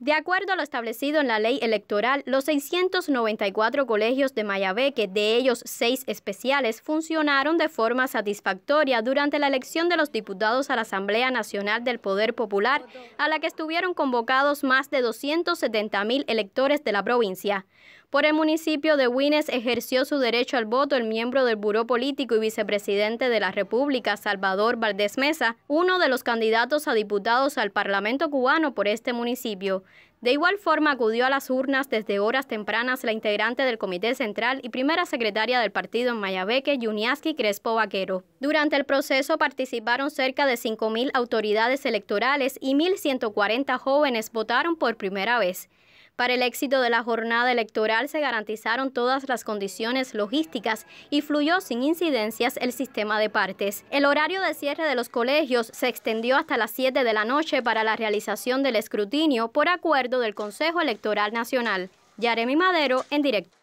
De acuerdo a lo establecido en la ley electoral, los 694 colegios de Mayabeque, de ellos seis especiales, funcionaron de forma satisfactoria durante la elección de los diputados a la Asamblea Nacional del Poder Popular, a la que estuvieron convocados más de 270 mil electores de la provincia. Por el municipio de Wines ejerció su derecho al voto el miembro del Buró Político y vicepresidente de la República, Salvador Valdés Mesa, uno de los candidatos a diputados al Parlamento cubano por este municipio. De igual forma acudió a las urnas desde horas tempranas la integrante del Comité Central y primera secretaria del partido en Mayabeque, Yuniaski Crespo Vaquero. Durante el proceso participaron cerca de 5.000 autoridades electorales y 1.140 jóvenes votaron por primera vez. Para el éxito de la jornada electoral se garantizaron todas las condiciones logísticas y fluyó sin incidencias el sistema de partes. El horario de cierre de los colegios se extendió hasta las 7 de la noche para la realización del escrutinio por acuerdo del Consejo Electoral Nacional. Yaremi Madero en directo.